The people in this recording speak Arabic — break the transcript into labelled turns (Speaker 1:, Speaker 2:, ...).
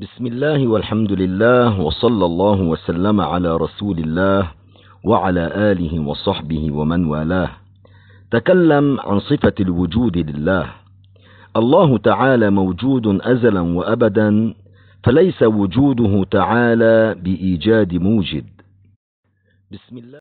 Speaker 1: بسم الله والحمد لله وصلى الله وسلم على رسول الله وعلى آله وصحبه ومن والاه تكلم عن صفة الوجود لله الله تعالى موجود أزلا وأبدا فليس وجوده تعالى بإيجاد موجد
Speaker 2: بسم الله